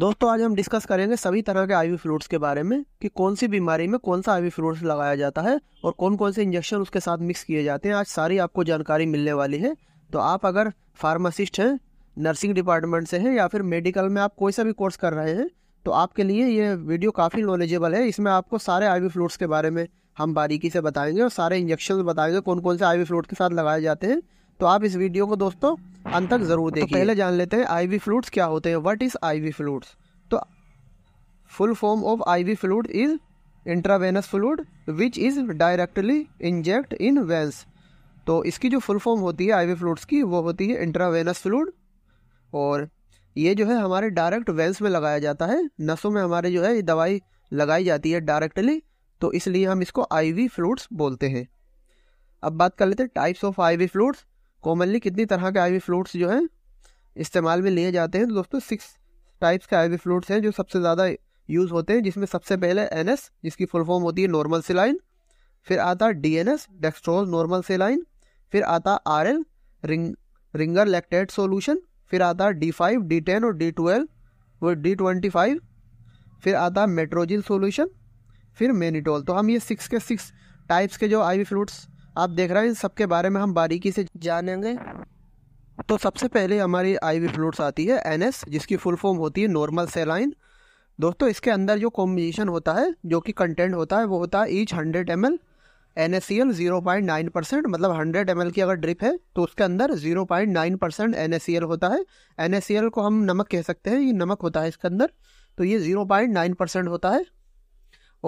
दोस्तों आज हम डिस्कस करेंगे सभी तरह के आईवी फ्रूट्स के बारे में कि कौन सी बीमारी में कौन सा आईवी फ्रूट्स लगाया जाता है और कौन कौन से इंजेक्शन उसके साथ मिक्स किए जाते हैं आज सारी आपको जानकारी मिलने वाली है तो आप अगर फार्मासिस्ट हैं नर्सिंग डिपार्टमेंट से हैं या फिर मेडिकल में आप कोई सा भी कोर्स कर रहे हैं तो आपके लिए ये वीडियो काफ़ी नॉलेजेबल है इसमें आपको सारे आईवी फ्रूट्स के बारे में हम बारीकी से बताएंगे और सारे इंजेक्शन बताएंगे कौन कौन से आईवी फ्रूट के साथ लगाए जाते हैं तो आप इस वीडियो को दोस्तों अंत तक ज़रूर तो देखिए तो पहले जान लेते हैं आईवी फ्लूट्स क्या होते हैं व्हाट इज़ आईवी फ्लूट्स तो full form of IV fluid is intravenous fluid which is directly inject in veins तो इसकी जो फुल फॉर्म होती है आईवी फ्लूट्स की वो होती है इंट्रावेनस फ्लूड और ये जो है हमारे डायरेक्ट वेंस में लगाया जाता है नसों में हमारे जो है ये दवाई लगाई जाती है डायरेक्टली तो इसलिए हम इसको आईवी फ्लूट्स बोलते हैं अब बात कर लेते हैं types of IV fluids commonly कितनी तरह के आईवी फ्लूड्स जो हैं इस्तेमाल में लिए जाते हैं तो दोस्तों सिक्स टाइप्स के आईवी फ्लूड्स हैं जो सबसे ज़्यादा यूज़ होते हैं जिसमें सबसे पहले एन जिसकी फुल फॉर्म होती है नॉर्मल सिलाइन फिर आता D N S dextrose normal saline फिर आता R L ring ringer lactate solution फिर आता डी फाइव डी टेन और डी ट्वेल्व वो डी ट्वेंटी फाइव फिर आता मेट्रोजिल सोल्यूशन फिर मेनिटोल तो हम ये सिक्स के सिक्स टाइप्स के जो आई वी आप देख रहे हैं इन सब के बारे में हम बारीकी से जानेंगे तो सबसे पहले हमारी आई वी फ्लूड्स आती है एन जिसकी फुल फॉर्म होती है नॉर्मल सेलाइन दोस्तों इसके अंदर जो कॉम्बिनेशन होता है जो कि कंटेंट होता है वो होता है each hundred M L N S C L zero point nine percent मतलब हंड्रेड एम एल की अगर ड्रिप है तो उसके अंदर zero point nine percent N S C L होता है एन एस सी एल को हम नमक कह सकते हैं ये नमक होता है इसके अंदर तो ये जीरो पॉइंट नाइन परसेंट होता है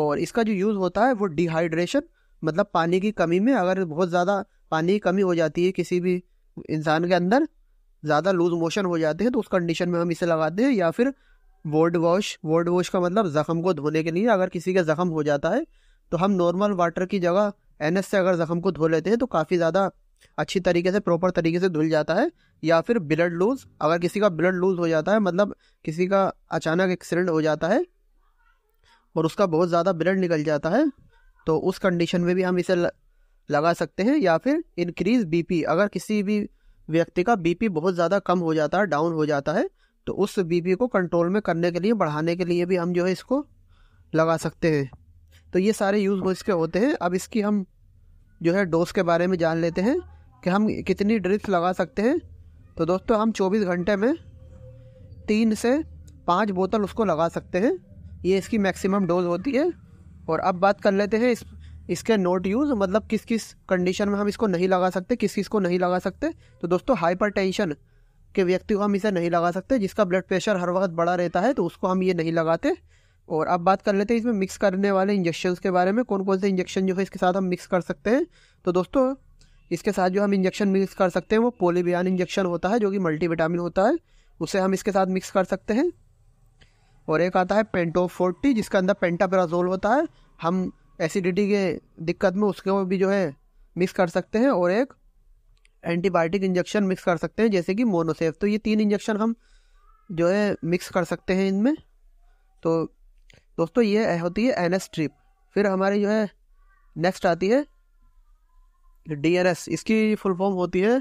और इसका जो यूज़ होता है वो डिहाइड्रेशन मतलब पानी की कमी में अगर बहुत ज़्यादा पानी की कमी हो जाती है किसी भी इंसान के अंदर ज़्यादा लूज मोशन हो जाते हैं तो उस कंडीशन में हम इसे लगाते हैं या फिर वोल्ड वॉश वोल्ड वॉश का मतलब ज़ख़म को धोने के लिए अगर किसी का ज़ख़म हो जाता है तो हम नॉर्मल वाटर की जगह एन से अगर ज़ख़म को धो लेते हैं तो काफ़ी ज़्यादा अच्छी तरीके से प्रॉपर तरीके से धुल जाता है या फिर ब्लड लूज अगर किसी का ब्लड लूज हो जाता है मतलब किसी का अचानक एक्सीडेंट हो जाता है और उसका बहुत ज़्यादा ब्लड निकल जाता है तो उस कंडीशन में भी हम इसे लगा सकते हैं या फिर इंक्रीज बीपी अगर किसी भी व्यक्ति का बीपी बहुत ज़्यादा कम हो जाता है डाउन हो जाता है तो उस बीपी को कंट्रोल में करने के लिए बढ़ाने के लिए भी हम जो है इसको लगा सकते हैं तो ये सारे यूज़ हो इसके होते हैं अब इसकी हम जो है डोज के बारे में जान लेते हैं कि हम कितनी ड्रिप्स लगा सकते हैं तो दोस्तों हम 24 घंटे में तीन से पाँच बोतल उसको लगा सकते हैं ये इसकी मैक्सिमम डोज होती है और अब बात कर लेते हैं इस इसके नोट यूज़ मतलब किस किस कंडीशन में हम इसको नहीं लगा सकते किस किस को नहीं लगा सकते तो दोस्तों हाइपर के व्यक्ति को हम इसे नहीं लगा सकते जिसका ब्लड प्रेशर हर वक्त बड़ा रहता है तो उसको हम ये नहीं लगाते और अब बात कर लेते हैं इसमें मिक्स करने वाले इंजेक्शन के बारे में कौन कौन से इंजेक्शन जो है इसके साथ हम मिक्स कर सकते हैं तो दोस्तों इसके साथ जो हम इंजेक्शन मिक्स कर सकते हैं वो पोलीबियान इंजेक्शन होता है जो कि मल्टीविटामिन होता है उसे हम इसके साथ मिक्स कर सकते हैं और एक आता है पेंटो फोर्टी जिसके अंदर पेंटाप्राजोल होता है हम एसिडिटी के दिक्कत में उसको भी जो है मिक्स कर सकते हैं और एक एंटीबायोटिक इंजेक्शन मिक्स कर सकते हैं जैसे कि मोनोसेफ तो ये तीन इंजेक्शन हम जो है मिक्स कर सकते हैं इनमें तो दोस्तों ये होती है एन एस ट्रिप फिर हमारी जो है नेक्स्ट आती है डी एन एस इसकी फुल फॉर्म होती है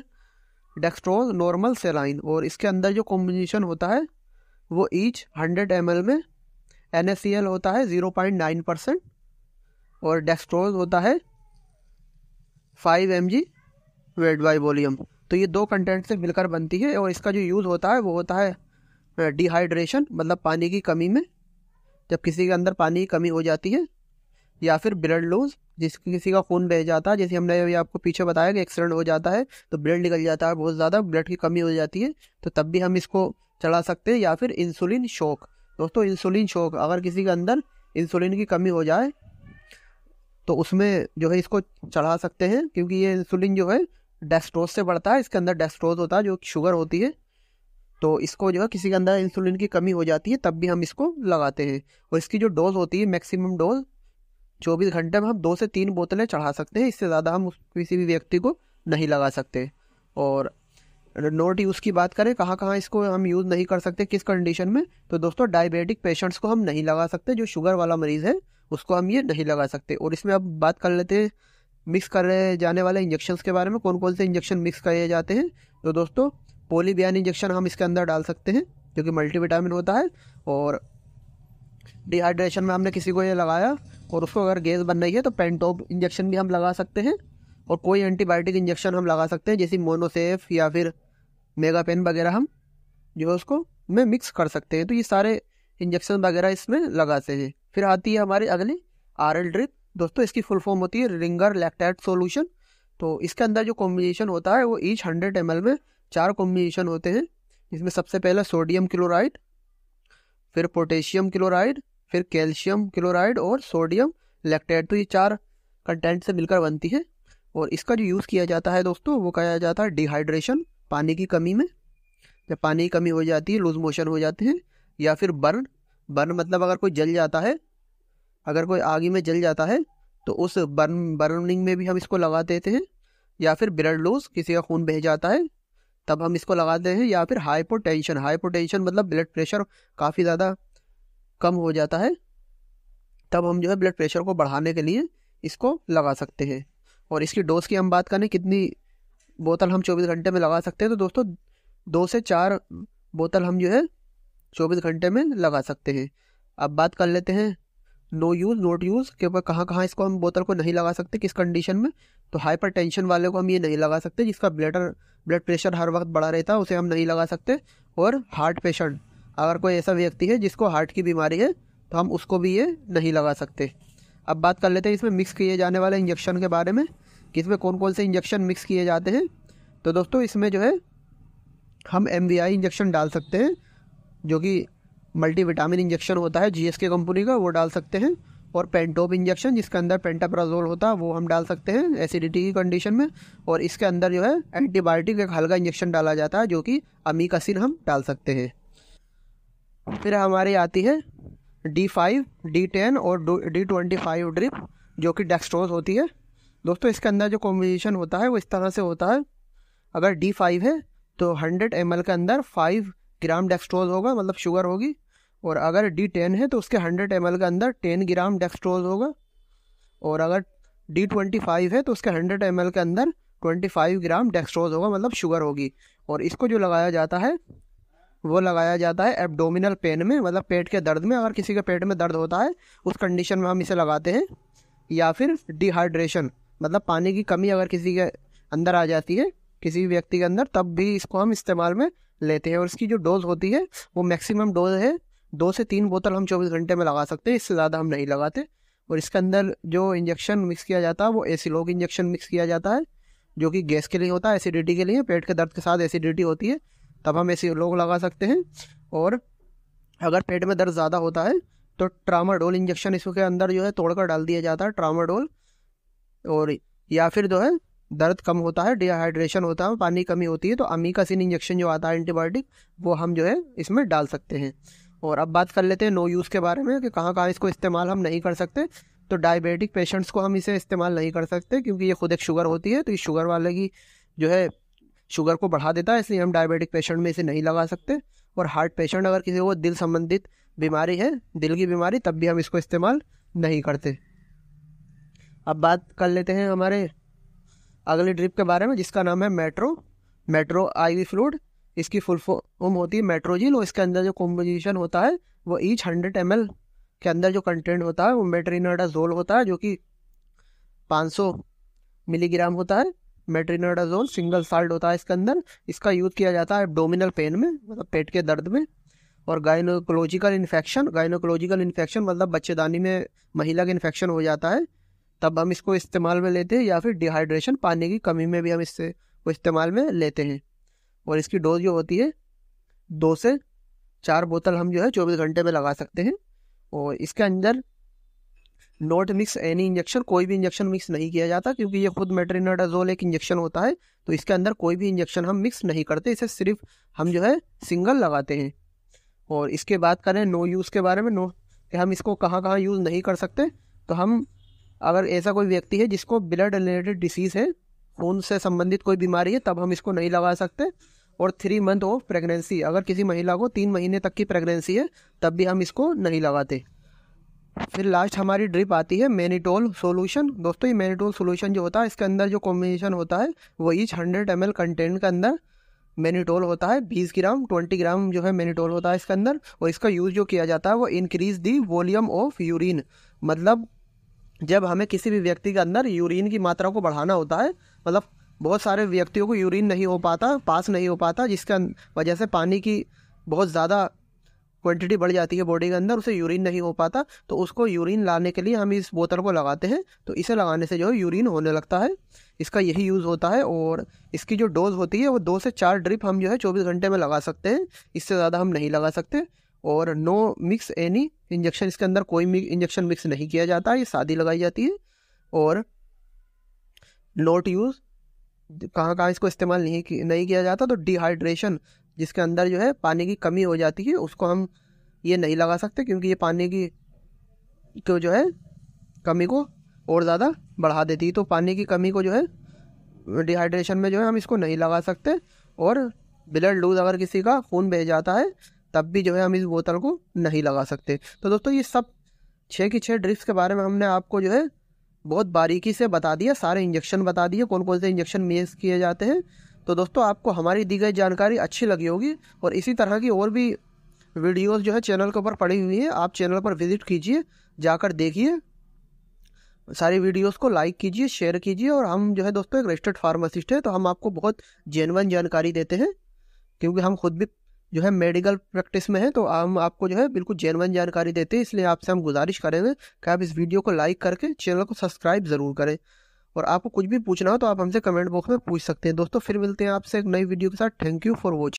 डेक्स्ट्रोज नॉर्मल सेलाइन और इसके अंदर जो कॉम्बिनेशन होता है वो ईच हंड्रेड एम में एन होता है ज़ीरो पॉइंट नाइन परसेंट और डेस्ट्रोज होता है five M G weight by volume तो ये दो कंटेंट से मिलकर बनती है और इसका जो यूज़ होता है वो होता है डिहाइड्रेशन मतलब पानी की कमी में जब किसी के अंदर पानी की कमी हो जाती है या फिर ब्लड लूज जिस किसी का खून बह जाता है जैसे हमने अभी आपको पीछे बताया कि एक्सीडेंट हो जाता है तो ब्लड निकल जाता है बहुत ज़्यादा ब्लड की कमी हो जाती है तो तब भी हम इसको चढ़ा सकते हैं या फिर इंसुलिन शौक़ दोस्तों इंसुलिन शौक अगर किसी के अंदर इंसुलिन की कमी हो जाए तो उसमें जो है इसको चढ़ा सकते हैं क्योंकि ये इंसुलिन जो है डेस्ट्रोज से बढ़ता है इसके अंदर डेस्ट्रोज होता है जो शुगर होती है तो इसको जो है किसी के अंदर इंसुलिन की कमी हो जाती है तब भी हम इसको लगाते हैं और इसकी जो डोज होती है मैक्सिमम डोज चौबीस घंटे में हम दो से तीन बोतलें चढ़ा सकते हैं इससे ज़्यादा हम किसी भी व्यक्ति को नहीं लगा सकते और नोट यूज़ की बात करें कहाँ कहाँ इसको हम यूज़ नहीं कर सकते किस कंडीशन में तो दोस्तों डायबिटिक पेशेंट्स को हम नहीं लगा सकते जो शुगर वाला मरीज़ है उसको हम ये नहीं लगा सकते और इसमें अब बात कर लेते हैं मिक्स करे जाने वाले इंजेक्शन के बारे में कौन कौन से इंजेक्शन मिक्स करे जाते हैं तो दोस्तों पोलीबियान इंजेक्शन हम इसके अंदर डाल सकते हैं जो कि मल्टीविटामिन होता है और डिहाइड्रेशन में हमने किसी को ये लगाया और उसको अगर गैस बन रही है तो पेंटोप इंजेक्शन भी हम लगा सकते हैं और कोई एंटीबायोटिक इंजेक्शन हम लगा सकते हैं जैसे मोनोसेफ या फिर मेगा पेन वगैरह हम जो है उसको में मिक्स कर सकते हैं तो ये सारे इंजेक्शन वगैरह इसमें लगाते हैं फिर आती है हमारी अगली आर एल ड्रिप दोस्तों इसकी फुल फॉर्म होती है रिंगर लैक्टेट सोल्यूशन तो इसके अंदर जो कॉम्बिनेशन होता है वो ईच हंड्रेड एम में चार कॉम्बिनेशन होते हैं जिसमें सबसे पहले सोडियम क्लोराइड फिर पोटेशियम क्लोराइड फिर कैल्शियम क्लोराइड और सोडियम लैक्टेट तो ये चार कंटेंट से मिलकर बनती है और इसका जो यूज़ किया जाता है दोस्तों वो कहा जाता है डिहाइड्रेशन पानी की कमी में जब पानी की कमी हो जाती है लूज मोशन हो जाते हैं या फिर बर्न बर्न मतलब अगर कोई जल जाता है अगर कोई आग में जल जाता है तो उस बर्न बर्निंग में भी हम इसको लगा देते हैं या फिर ब्लड लूज किसी का खून बह जाता है तब हम इसको लगाते हैं या फिर हाइपोटेंशन हाइपोटेंशन मतलब ब्लड प्रेशर काफ़ी ज़्यादा कम हो जाता है तब हम जो है ब्लड प्रेशर को बढ़ाने के लिए इसको लगा सकते हैं और इसकी डोज की हम बात करें कितनी बोतल हम चौबीस घंटे में लगा सकते हैं तो दोस्तों दो से चार बोतल हम जो है चौबीस घंटे में लगा सकते हैं अब बात कर लेते हैं नो यूज़ नोट यूज़ के ऊपर कहाँ कहाँ इसको हम बोतल को नहीं लगा सकते किस कंडीशन में तो हाइपर टेंशन वाले को हम ये नहीं लगा सकते जिसका ब्लडर ब्लड प्रेशर हर वक्त बढ़ा रहता है उसे हम नहीं लगा सकते और हार्ट पेशेंट अगर कोई ऐसा व्यक्ति है जिसको हार्ट की बीमारी है तो हम उसको भी ये नहीं लगा सकते अब बात कर लेते हैं इसमें मिक्स किए जाने वाले इंजेक्शन के बारे में कि इसमें कौन कौन से इंजेक्शन मिक्स किए जाते हैं तो दोस्तों इसमें जो है हम एम इंजेक्शन डाल सकते हैं जो कि मल्टीविटामिन इंजेक्शन होता है जीएसके कंपनी का वो डाल सकते हैं और पेंटोप इंजेक्शन जिसके अंदर पेंटाप्राजोल होता है वो हम डाल सकते हैं एसिडिटी की कंडीशन में और इसके अंदर जो है एंटीबायोटिक एक हल्का इंजेक्शन डाला जाता है जो कि अमीकासिन हम डाल सकते हैं फिर हमारी आती है डी फाइव डी टेन और डी ट्वेंटी फाइव ड्रिप जो कि डेक्सट्रोज होती है दोस्तों इसके अंदर जो कॉम्बिनेशन होता है वो इस तरह से होता है अगर डी फाइव है तो हंड्रेड एम के अंदर फाइव ग्राम डेक्स्ट्रोज होगा मतलब शुगर होगी और अगर डी टेन है तो उसके हंड्रेड एम के अंदर टेन ग्राम डेक्सट्रोज होगा और अगर डी ट्वेंटी फाइव है तो उसके हंड्रेड एम के अंदर ट्वेंटी फाइव ग्राम डेक्स्ट्रोज होगा मतलब शुगर होगी और इसको जो लगाया जाता है वो लगाया जाता है एब्डोमिनल पेन में मतलब पेट के दर्द में अगर किसी के पेट में दर्द होता है उस कंडीशन में हम इसे लगाते हैं या फिर डिहाइड्रेशन मतलब पानी की कमी अगर किसी के अंदर आ जाती है किसी भी व्यक्ति के अंदर तब भी इसको हम इस्तेमाल में लेते हैं और इसकी जो डोज होती है वो मैक्सिमम डोज है दो से तीन बोतल हम चौबीस घंटे में लगा सकते हैं इससे ज़्यादा हम नहीं लगाते और इसके अंदर जो इंजेक्शन मिक्स किया जाता है वो एसिलोग इंजेक्शन मिक्स किया जाता है जो कि गैस के लिए होता है एसिडिटी के लिए पेट के दर्द के साथ एसिडिटी होती है तब हम लोग लगा सकते हैं और अगर पेट में दर्द ज़्यादा होता है तो ट्रामाडोल इंजेक्शन इसके अंदर जो है तोड़कर डाल दिया जाता है ट्रामाडोल और या फिर जो है दर्द कम होता है डिहाइड्रेशन होता है पानी कमी होती है तो अमीकासिन इंजेक्शन जो आता है एंटीबायोटिक वो हम जो है इसमें डाल सकते हैं और अब बात कर लेते हैं नो यूज़ के बारे में कि कहाँ कहाँ इसको इस्तेमाल हम नहीं कर सकते तो डायबिटिक पेशेंट्स को हम इसे इस्तेमाल नहीं कर सकते क्योंकि ये खुद एक शुगर होती है तो ये शुगर वाले की जो है शुगर को बढ़ा देता है इसलिए हम डायबिटिक पेशेंट में इसे नहीं लगा सकते और हार्ट पेशेंट अगर किसी को दिल संबंधित बीमारी है दिल की बीमारी तब भी हम इसको इस्तेमाल नहीं करते अब बात कर लेते हैं हमारे अगले ड्रिप के बारे में जिसका नाम है metro metro I V fluid इसकी फुल फॉर्म होती है मेट्रोजिल और इसके अंदर जो कॉम्पोजिशन होता है वो ईच हंड्रेड एम के अंदर जो कंटेंट होता है वो मेट्रीनाडाजोल होता है जो कि 500 मिलीग्राम होता है मेट्रीनाडाजोल सिंगल साल्ट होता है इसके अंदर इसका यूज़ किया जाता है डोमिनल पेन में मतलब पेट के दर्द में और गाइनोकोलॉजिकल इन्फेक्शन गाइनोकोलॉजिकल इन्फेक्शन मतलब बच्चेदानी में महिला का इन्फेक्शन हो जाता है तब हम इसको इस्तेमाल में लेते हैं या फिर डिहाइड्रेशन पानी की कमी में भी हम इससे को इस्तेमाल में लेते हैं और इसकी डोज जो होती है दो से चार बोतल हम जो है चौबीस घंटे में लगा सकते हैं और इसके अंदर नोट मिक्स एनी इंजेक्शन कोई भी इंजेक्शन मिक्स नहीं किया जाता क्योंकि ये खुद मेट्रीनाडाजोल एक इंजेक्शन होता है तो इसके अंदर कोई भी इंजेक्शन हम मिक्स नहीं करते इसे सिर्फ हम जो है सिंगल लगाते हैं और इसके बात करें नो यूज़ के बारे में नो कि हम इसको कहाँ कहाँ यूज़ नहीं कर सकते तो हम अगर ऐसा कोई व्यक्ति है जिसको ब्लड रिलेटेड डिसीज़ है खून से संबंधित कोई बीमारी है तब हम इसको नहीं लगा सकते और थ्री मंथ ऑफ प्रेगनेंसी अगर किसी महिला को तीन महीने तक की प्रेगनेंसी है तब भी हम इसको नहीं लगाते फिर लास्ट हमारी ड्रिप आती है मैनीटोल सोल्यूशन दोस्तों ये मेनीटोल सोल्यूशन जो होता है इसके अंदर जो कॉम्बिनेशन होता है वो ईच हंड्रेड एम कंटेंट के अंदर मैनीटोल होता है बीस ग्राम ट्वेंटी ग्राम जो है मैनीटोल होता है इसके अंदर और इसका यूज़ जो किया जाता है वो increase the volume of urine मतलब जब हमें किसी भी व्यक्ति के अंदर यूरिन की मात्रा को बढ़ाना होता है मतलब बहुत सारे व्यक्तियों को यूरिन नहीं हो पाता पास नहीं हो पाता जिसका अं-, वजह से पानी की बहुत ज़्यादा क्वांटिटी बढ़ जाती है बॉडी के अंदर उसे यूरिन नहीं हो पाता तो उसको यूरिन लाने के लिए हम इस बोतल को लगाते हैं तो इसे लगाने से जो है यूरिन होने लगता है इसका यही यूज़ होता है और इसकी जो डोज़ होती है वो दो से चार ड्रिप हम जो है चौबीस घंटे में लगा सकते हैं इससे ज़्यादा हम नहीं लगा सकते और नो मिक्स एनी इंजेक्शन इसके अंदर कोई इंजेक्शन मिक्स नहीं किया जाता ये शादी लगाई जाती है और नोट यूज़ कहाँ कहाँ इसको इस्तेमाल नहीं कि, नहीं किया जाता तो डिहाइड्रेशन जिसके अंदर जो है पानी की कमी हो जाती है उसको हम ये नहीं लगा सकते क्योंकि ये पानी की तो जो है कमी को और ज़्यादा बढ़ा देती है तो पानी की कमी को जो है डिहाइड्रेशन में जो है हम इसको नहीं लगा सकते और ब्लड लूज अगर किसी का खून बह जाता है तब भी जो है हम इस बोतल को नहीं लगा सकते तो दोस्तों ये सब छः की छः ड्रिप्स के बारे में हमने आपको जो है बहुत बारीकी से बता दिया सारे इंजेक्शन बता दिए कौन कौन से इंजेक्शन मेज किए जाते हैं तो दोस्तों आपको हमारी दी गई जानकारी अच्छी लगी होगी और इसी तरह की और भी वीडियोस जो है चैनल के ऊपर पड़ी हुई है आप चैनल पर विज़िट कीजिए जाकर देखिए सारी वीडियोस को लाइक कीजिए शेयर कीजिए और हम जो है दोस्तों एक रजिस्टर्ड फार्मासिस्ट है तो हम आपको बहुत जेनवन जानकारी देते हैं क्योंकि हम खुद भी जो है मेडिकल प्रैक्टिस में है तो हम आपको जो है बिल्कुल जेनवन जानकारी देते हैं इसलिए आपसे हम गुजारिश करेंगे कि आप इस वीडियो को लाइक करके चैनल को सब्सक्राइब ज़रूर करें और आपको कुछ भी पूछना हो तो आप हमसे कमेंट बॉक्स में पूछ सकते हैं दोस्तों फिर मिलते हैं आपसे एक नई वीडियो के साथ थैंक यू फॉर वॉचिंग